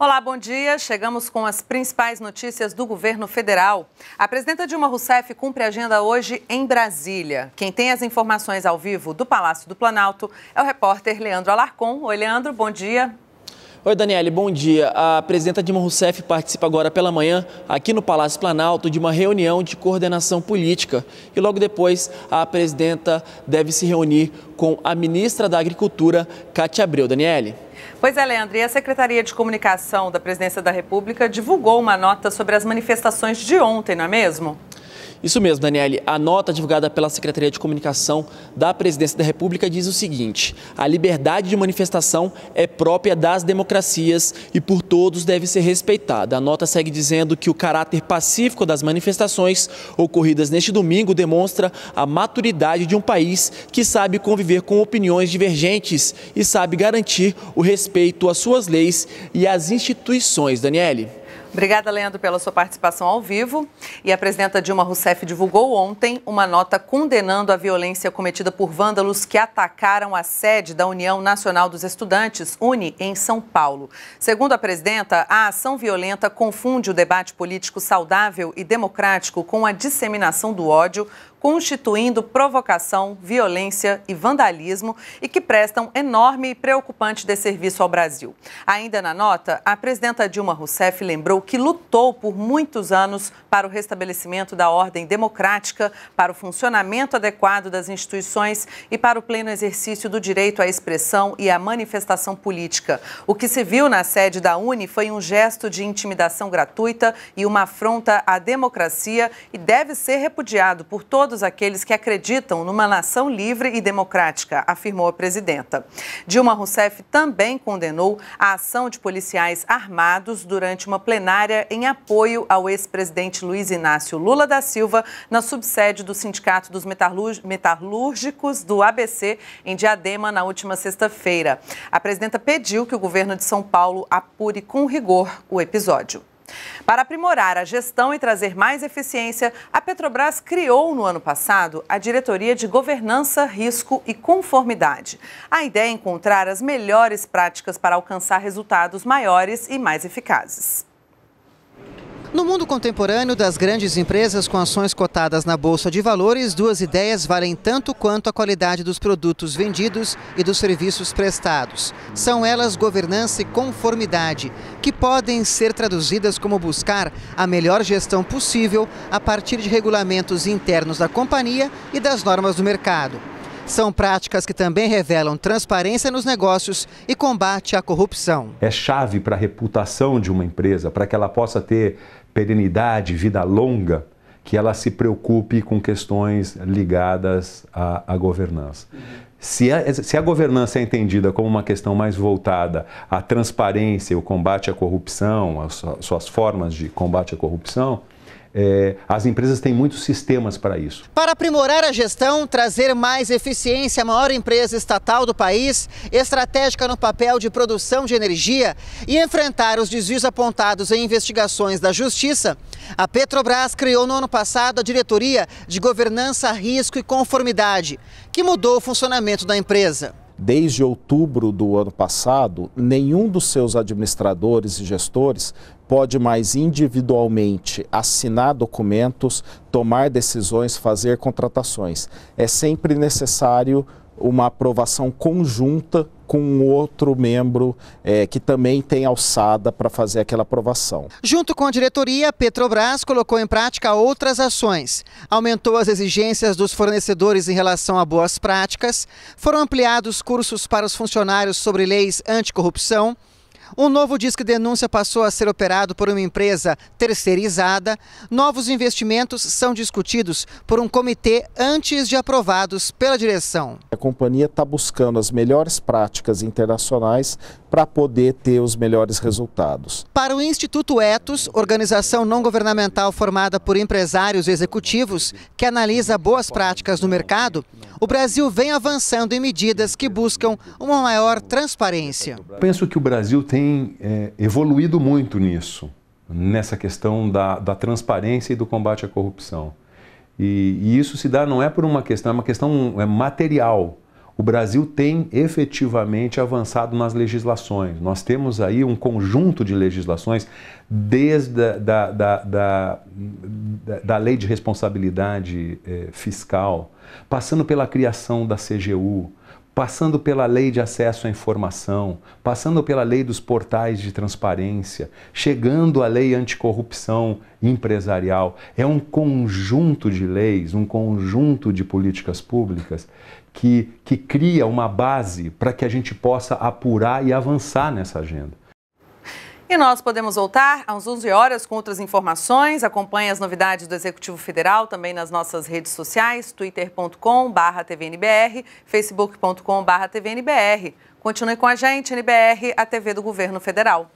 Olá, bom dia. Chegamos com as principais notícias do governo federal. A presidenta Dilma Rousseff cumpre agenda hoje em Brasília. Quem tem as informações ao vivo do Palácio do Planalto é o repórter Leandro Alarcon. Oi, Leandro, bom dia. Oi, Daniele, bom dia. A presidenta Dilma Rousseff participa agora pela manhã, aqui no Palácio Planalto, de uma reunião de coordenação política. E logo depois, a presidenta deve se reunir com a ministra da Agricultura, Cátia Abreu. Daniele. Pois é, Leandro, e a Secretaria de Comunicação da Presidência da República divulgou uma nota sobre as manifestações de ontem, não é mesmo? Isso mesmo, Daniele. A nota divulgada pela Secretaria de Comunicação da Presidência da República diz o seguinte: a liberdade de manifestação é própria das democracias e por todos deve ser respeitada. A nota segue dizendo que o caráter pacífico das manifestações ocorridas neste domingo demonstra a maturidade de um país que sabe conviver com opiniões divergentes e sabe garantir o respeito às suas leis e às instituições. Daniele. Obrigada, Leandro, pela sua participação ao vivo. E a presidenta Dilma Rousseff divulgou ontem uma nota condenando a violência cometida por vândalos que atacaram a sede da União Nacional dos Estudantes, UNE, em São Paulo. Segundo a presidenta, a ação violenta confunde o debate político saudável e democrático com a disseminação do ódio, constituindo provocação, violência e vandalismo e que prestam enorme e preocupante desserviço ao Brasil. Ainda na nota, a presidenta Dilma Rousseff lembrou que lutou por muitos anos para o restabelecimento da ordem democrática, para o funcionamento adequado das instituições e para o pleno exercício do direito à expressão e à manifestação política. O que se viu na sede da Uni foi um gesto de intimidação gratuita e uma afronta à democracia e deve ser repudiado por todos todos aqueles que acreditam numa nação livre e democrática, afirmou a presidenta. Dilma Rousseff também condenou a ação de policiais armados durante uma plenária em apoio ao ex-presidente Luiz Inácio Lula da Silva na subsede do Sindicato dos Metalúrgicos do ABC em Diadema na última sexta-feira. A presidenta pediu que o governo de São Paulo apure com rigor o episódio. Para aprimorar a gestão e trazer mais eficiência, a Petrobras criou no ano passado a Diretoria de Governança, Risco e Conformidade. A ideia é encontrar as melhores práticas para alcançar resultados maiores e mais eficazes. No mundo contemporâneo das grandes empresas com ações cotadas na Bolsa de Valores, duas ideias valem tanto quanto a qualidade dos produtos vendidos e dos serviços prestados. São elas governança e conformidade, que podem ser traduzidas como buscar a melhor gestão possível a partir de regulamentos internos da companhia e das normas do mercado. São práticas que também revelam transparência nos negócios e combate à corrupção. É chave para a reputação de uma empresa, para que ela possa ter perenidade, vida longa, que ela se preocupe com questões ligadas à, à governança. Se a, se a, governança é entendida como uma questão mais voltada à transparência, o combate à corrupção, as suas formas de combate à corrupção, é, as empresas têm muitos sistemas para isso. Para aprimorar a gestão, trazer mais eficiência à maior empresa estatal do país, estratégica no papel de produção de energia e enfrentar os desvios apontados em investigações da Justiça, a Petrobras criou no ano passado a Diretoria de Governança, Risco e Conformidade, que mudou o funcionamento da empresa desde outubro do ano passado, nenhum dos seus administradores e gestores pode mais individualmente assinar documentos, tomar decisões, fazer contratações. É sempre necessário uma aprovação conjunta com outro membro é, que também tem alçada para fazer aquela aprovação. Junto com a diretoria, Petrobras colocou em prática outras ações. Aumentou as exigências dos fornecedores em relação a boas práticas, foram ampliados cursos para os funcionários sobre leis anticorrupção um novo disque denúncia passou a ser operado por uma empresa terceirizada. Novos investimentos são discutidos por um comitê antes de aprovados pela direção. A companhia está buscando as melhores práticas internacionais para poder ter os melhores resultados. Para o Instituto Etos, organização não governamental formada por empresários e executivos que analisa boas práticas no mercado, o Brasil vem avançando em medidas que buscam uma maior transparência. Penso que o Brasil tem é, evoluído muito nisso, nessa questão da, da transparência e do combate à corrupção. E, e, isso se dá não é por uma questão, é uma questão é material o Brasil tem efetivamente avançado nas legislações. Nós temos aí um conjunto de legislações, desde a, da, da, da, da lei de responsabilidade eh, fiscal, passando pela criação da CGU, passando pela lei de acesso à informação, passando pela lei dos portais de transparência, chegando à lei anticorrupção empresarial. É um conjunto de leis, um conjunto de políticas públicas que, que cria uma base para que a gente possa apurar e avançar nessa agenda. E nós podemos voltar às 11 horas com outras informações. Acompanhe as novidades do Executivo Federal também nas nossas redes sociais, twitter.com.br, tvnbr, facebook.com.br, tvnbr. Continue com a gente, NBR, a TV do Governo Federal.